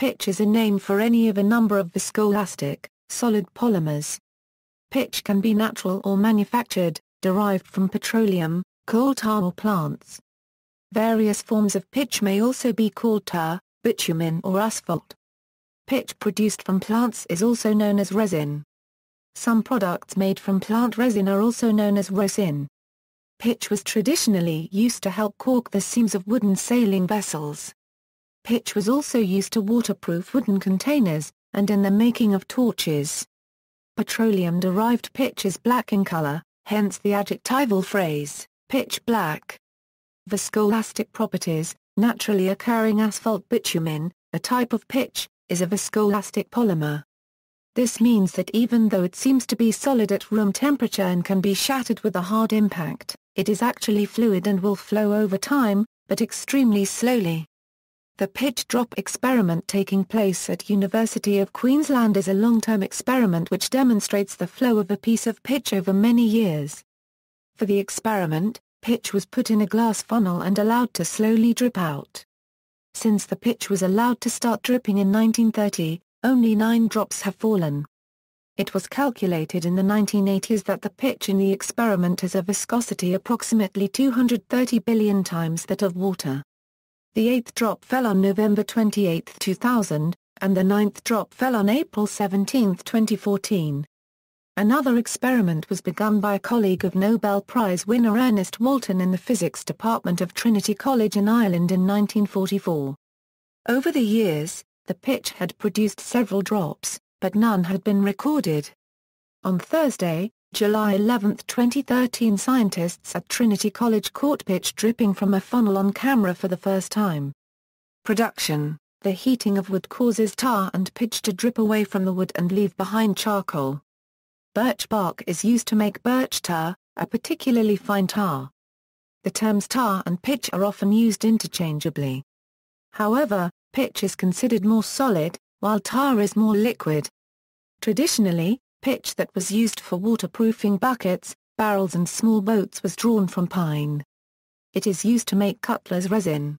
Pitch is a name for any of a number of viscoelastic, solid polymers. Pitch can be natural or manufactured, derived from petroleum, coal tar or plants. Various forms of pitch may also be called tar, bitumen or asphalt. Pitch produced from plants is also known as resin. Some products made from plant resin are also known as rosin. Pitch was traditionally used to help caulk the seams of wooden sailing vessels. Pitch was also used to waterproof wooden containers, and in the making of torches. Petroleum-derived pitch is black in color, hence the adjectival phrase, pitch black. Viscoelastic properties, naturally occurring asphalt bitumen, a type of pitch, is a viscoelastic polymer. This means that even though it seems to be solid at room temperature and can be shattered with a hard impact, it is actually fluid and will flow over time, but extremely slowly. The pitch drop experiment taking place at University of Queensland is a long-term experiment which demonstrates the flow of a piece of pitch over many years. For the experiment, pitch was put in a glass funnel and allowed to slowly drip out. Since the pitch was allowed to start dripping in 1930, only nine drops have fallen. It was calculated in the 1980s that the pitch in the experiment has a viscosity approximately 230 billion times that of water. The eighth drop fell on November 28, 2000, and the ninth drop fell on April 17, 2014. Another experiment was begun by a colleague of Nobel Prize winner Ernest Walton in the physics department of Trinity College in Ireland in 1944. Over the years, the pitch had produced several drops, but none had been recorded. On Thursday, July 11, 2013 Scientists at Trinity College caught pitch dripping from a funnel on camera for the first time. Production The heating of wood causes tar and pitch to drip away from the wood and leave behind charcoal. Birch bark is used to make birch tar, a particularly fine tar. The terms tar and pitch are often used interchangeably. However, pitch is considered more solid, while tar is more liquid. Traditionally, pitch that was used for waterproofing buckets, barrels and small boats was drawn from pine. It is used to make cutler's resin.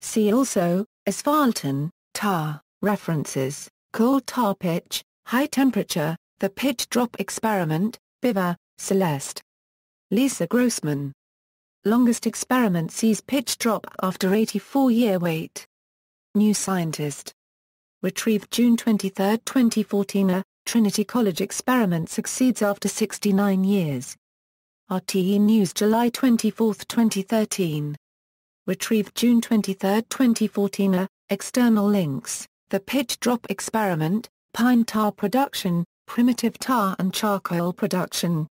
See also, asphalton, tar, references, cold tar pitch, high temperature, the pitch drop experiment, Biver, Celeste. Lisa Grossman. Longest experiment sees pitch drop after 84-year wait. New Scientist. Retrieved June 23, 2014. A Trinity College experiment succeeds after 69 years. RTE News July 24, 2013. Retrieved June 23, 2014. A, external links The Pitch Drop Experiment, Pine Tar Production, Primitive Tar and Charcoal Production,